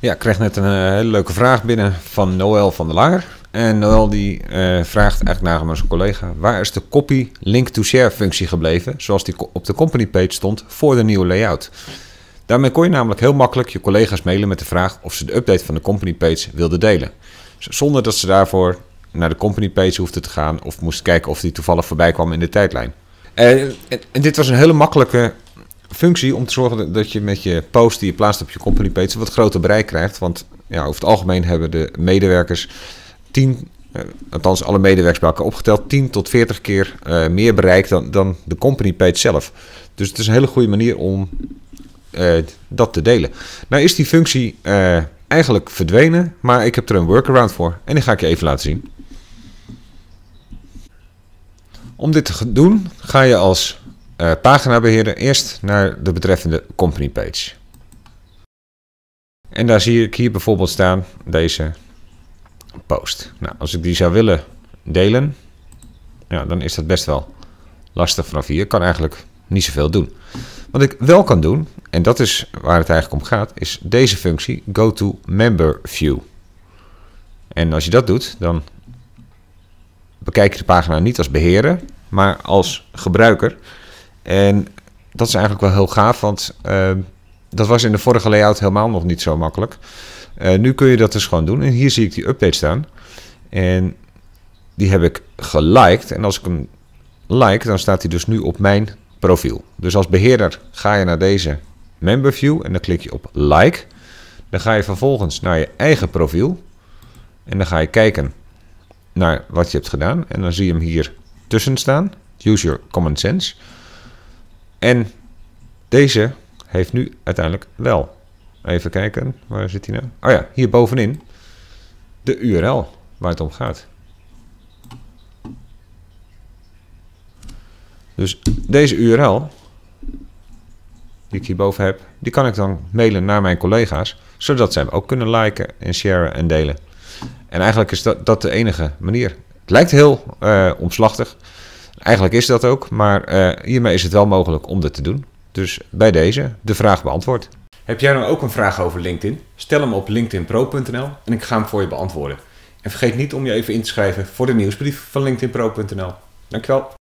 Ja, ik kreeg net een eh, hele leuke vraag binnen van Noël van der Laar. En Noël die eh, vraagt eigenlijk naar zijn collega... waar is de copy link to share functie gebleven... zoals die op de company page stond voor de nieuwe layout? Daarmee kon je namelijk heel makkelijk je collega's mailen met de vraag... of ze de update van de company page wilden delen. Zonder dat ze daarvoor naar de company page hoefden te gaan... of moesten kijken of die toevallig voorbij kwam in de tijdlijn. Eh, en, en dit was een hele makkelijke functie om te zorgen dat je met je post die je plaatst op je company page wat groter bereik krijgt. Want ja, over het algemeen hebben de medewerkers 10, eh, althans alle medewerkers bij elkaar opgeteld, 10 tot 40 keer eh, meer bereik dan, dan de company page zelf. Dus het is een hele goede manier om eh, dat te delen. Nou is die functie eigenlijk verdwenen, maar ik heb er een workaround voor en die ga ik je even laten zien. Om dit te doen ga je als uh, eh, paginabeheerder eerst naar de betreffende company page. En daar zie ik hier bijvoorbeeld staan deze post. Nou, als ik die zou willen delen, ja, dan is dat best wel lastig vanaf hier. Ik kan eigenlijk niet zoveel doen. Wat ik wel kan doen, en dat is waar het eigenlijk om gaat, is deze functie go to member view. En als je dat doet, dan bekijk je de pagina niet als beheren, maar als gebruiker. En dat is eigenlijk wel heel gaaf, want ehm, dat was in de vorige layout helemaal nog niet zo makkelijk. Eh, nu kun je dat dus gewoon doen. En hier zie ik die update staan. En die heb ik geliked. En als ik hem like, dan staat hij dus nu op mijn profiel. Dus als beheerder ga je naar deze member view en dan klik je op like. Dan ga je vervolgens naar je eigen profiel. En dan ga je kijken naar wat je hebt gedaan. En dan zie je hem hier tussen staan. Use your common sense. En deze heeft nu uiteindelijk wel. Even kijken, waar zit hij nou? Oh ja, hier bovenin. De URL waar het om gaat. Dus deze URL die ik hierboven heb, die kan ik dan mailen naar mijn collega's, zodat zij hem ook kunnen liken en sharen en delen. En eigenlijk is dat, dat de enige manier. Het lijkt heel uh, omslachtig, Eigenlijk is dat ook, maar eh, hiermee is het wel mogelijk om dat te doen. Dus bij deze de vraag beantwoord. Heb jij nou ook een vraag over LinkedIn? Stel hem op linkedinpro.nl en ik ga hem voor je beantwoorden. En vergeet niet om je even in te schrijven voor de nieuwsbrief van linkedinpro.nl. Dankjewel.